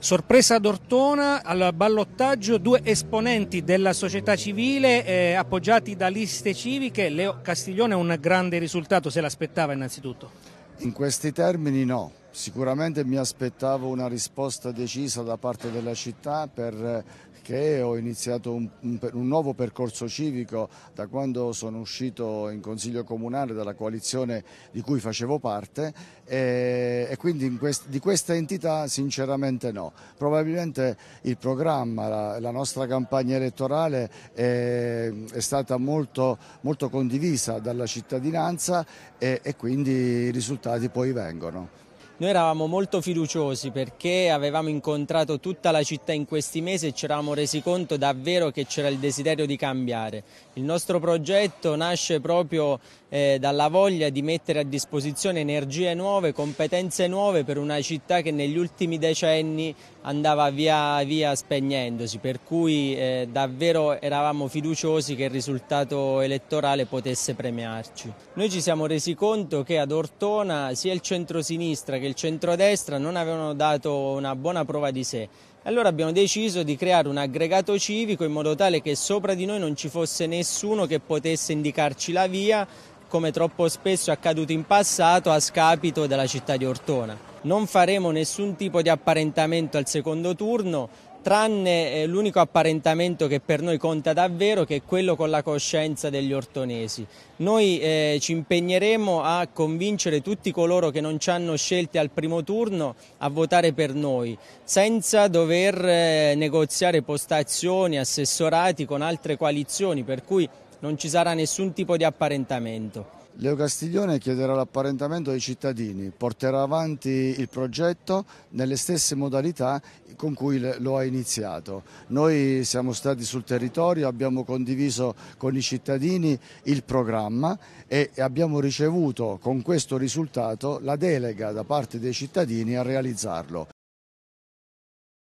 Sorpresa ad Ortona al ballottaggio due esponenti della società civile eh, appoggiati da liste civiche. Leo Castiglione un grande risultato se l'aspettava innanzitutto? In questi termini no, Sicuramente mi aspettavo una risposta decisa da parte della città perché eh, ho iniziato un, un, un, nuovo percorso civico da quando sono uscito in Consiglio Comunale dalla coalizione di cui facevo parte e, e quindi quest, di questa entità sinceramente no. Probabilmente il programma, la, la nostra campagna elettorale è, è stata molto, molto, condivisa dalla cittadinanza e, e quindi i risultati poi vengono. Noi eravamo molto fiduciosi perché avevamo incontrato tutta la città in questi mesi e ci eravamo resi conto davvero che c'era il desiderio di cambiare. Il nostro progetto nasce proprio eh, dalla voglia di mettere a disposizione energie nuove, competenze nuove per una città che negli ultimi decenni andava via via spegnendosi, per cui eh, davvero eravamo fiduciosi che il risultato elettorale potesse premiarci. Noi ci siamo resi conto che ad Ortona sia il centro-sinistra che il centrodestra non avevano dato una buona prova di sé. Allora abbiamo deciso di creare un aggregato civico in modo tale che sopra di noi non ci fosse nessuno che potesse indicarci la via, come troppo spesso è accaduto in passato a scapito della città di Ortona. Non faremo nessun tipo di apparentamento al secondo turno, tranne eh, l'unico apparentamento che per noi conta davvero che è quello con la coscienza degli ortonesi. Noi eh, ci impegneremo a convincere tutti coloro che non ci hanno scelti al primo turno a votare per noi, senza dover eh, negoziare postazioni, assessorati con altre coalizioni, per cui non ci sarà nessun tipo di apparentamento. Leo Castiglione chiederà l'apparentamento ai cittadini, porterà avanti il progetto nelle stesse modalità con cui lo ha iniziato. Noi siamo stati sul territorio, abbiamo condiviso con i cittadini il programma e abbiamo ricevuto con questo risultato la delega da parte dei cittadini a realizzarlo.